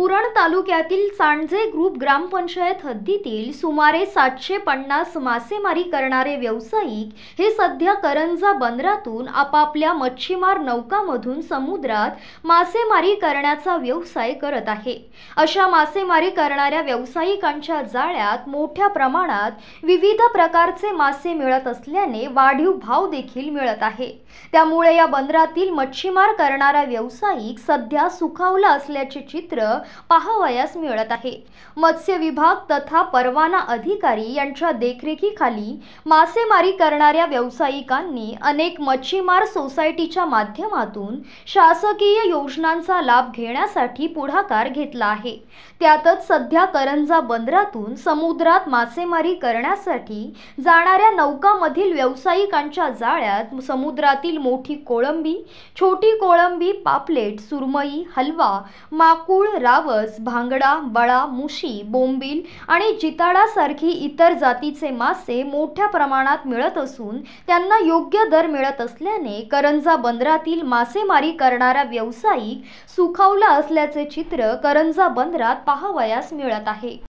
उरण तालुक्यातील सांजे ग्रुप ग्रामपंचायत हद्दीतील सुमारे सातशे पन्नास मासेमारी करणारे व्यावसायिक हे सध्या करंजा बंदरातून आपापल्या मच्छीमार नौकामधून समुद्रात मासेमारी करण्याचा व्यवसाय करत आहे अशा मासेमारी करणाऱ्या व्यावसायिकांच्या जाळ्यात मोठ्या प्रमाणात विविध प्रकारचे मासे मिळत असल्याने वाढीव भाव देखील मिळत आहे त्यामुळे या बंदरातील मच्छीमार करणारा व्यावसायिक सध्या सुखावला असल्याचे चित्र पाहावयास मिळत आहे मत्स्य विभाग तथा परवाना अधिकारी यांच्या देखरेखीखाली मासेमारी करणाऱ्या व्यावसायिकांनी अनेक मच्छीमार सोसायटीच्या माध्यमातून शासकीय योजनांचा लाभ घेण्यासाठी पुढाकार घेतला आहे त्यातच सध्या करंजा बंदरातून समुद्रात मासेमारी करण्यासाठी जाणाऱ्या नौकामधील व्यावसायिकांच्या जाळ्यात समुद्रातील मोठी कोळंबी छोटी कोळंबी पापलेट सुरमई हलवा माकूळ रावस भांगडा बळा मुशी बोंबील आणि जिताडासारखी इतर जातीचे मासे मोठ्या प्रमाणात मिळत असून त्यांना योग्य दर मिळत असल्याने करंजा बंदरातील मासेमारी करणारा व्यावसायिक सुखावला असल्याचे चित्र करंजा बंदरात पाहावयास मिळत आहे